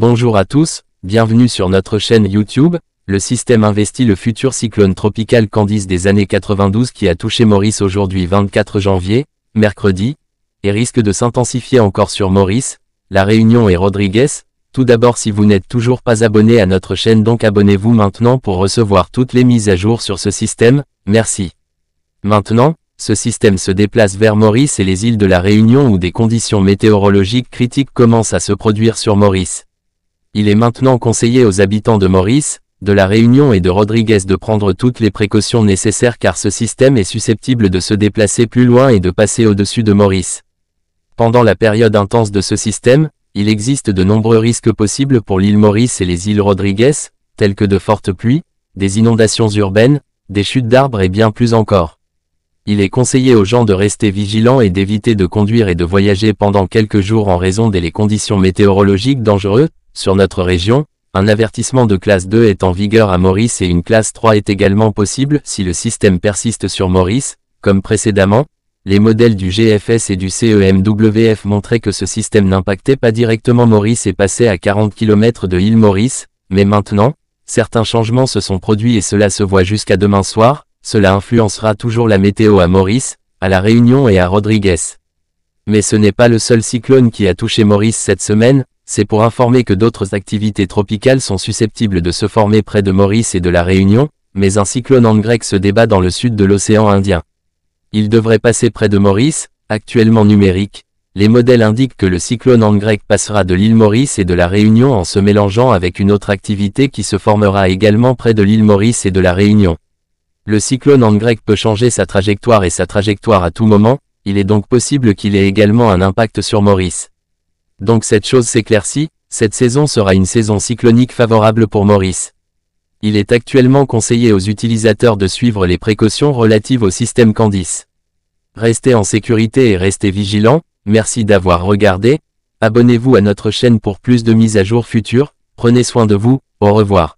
Bonjour à tous, bienvenue sur notre chaîne YouTube, le système investit le futur cyclone tropical Candice des années 92 qui a touché Maurice aujourd'hui 24 janvier, mercredi, et risque de s'intensifier encore sur Maurice, La Réunion et Rodriguez. Tout d'abord si vous n'êtes toujours pas abonné à notre chaîne donc abonnez-vous maintenant pour recevoir toutes les mises à jour sur ce système, merci. Maintenant, ce système se déplace vers Maurice et les îles de la Réunion où des conditions météorologiques critiques commencent à se produire sur Maurice. Il est maintenant conseillé aux habitants de Maurice, de la Réunion et de Rodriguez de prendre toutes les précautions nécessaires car ce système est susceptible de se déplacer plus loin et de passer au-dessus de Maurice. Pendant la période intense de ce système, il existe de nombreux risques possibles pour l'île Maurice et les îles Rodriguez, tels que de fortes pluies, des inondations urbaines, des chutes d'arbres et bien plus encore. Il est conseillé aux gens de rester vigilants et d'éviter de conduire et de voyager pendant quelques jours en raison des conditions météorologiques dangereuses, sur notre région, un avertissement de classe 2 est en vigueur à Maurice et une classe 3 est également possible si le système persiste sur Maurice, comme précédemment, les modèles du GFS et du CEMWF montraient que ce système n'impactait pas directement Maurice et passait à 40 km de île Maurice, mais maintenant, certains changements se sont produits et cela se voit jusqu'à demain soir, cela influencera toujours la météo à Maurice, à La Réunion et à Rodrigues. Mais ce n'est pas le seul cyclone qui a touché Maurice cette semaine, c'est pour informer que d'autres activités tropicales sont susceptibles de se former près de Maurice et de la Réunion, mais un cyclone en grec se débat dans le sud de l'océan Indien. Il devrait passer près de Maurice, actuellement numérique. Les modèles indiquent que le cyclone en grec passera de l'île Maurice et de la Réunion en se mélangeant avec une autre activité qui se formera également près de l'île Maurice et de la Réunion. Le cyclone en grec peut changer sa trajectoire et sa trajectoire à tout moment, il est donc possible qu'il ait également un impact sur Maurice. Donc cette chose s'éclaircit, cette saison sera une saison cyclonique favorable pour Maurice. Il est actuellement conseillé aux utilisateurs de suivre les précautions relatives au système Candice. Restez en sécurité et restez vigilants, merci d'avoir regardé, abonnez-vous à notre chaîne pour plus de mises à jour futures, prenez soin de vous, au revoir.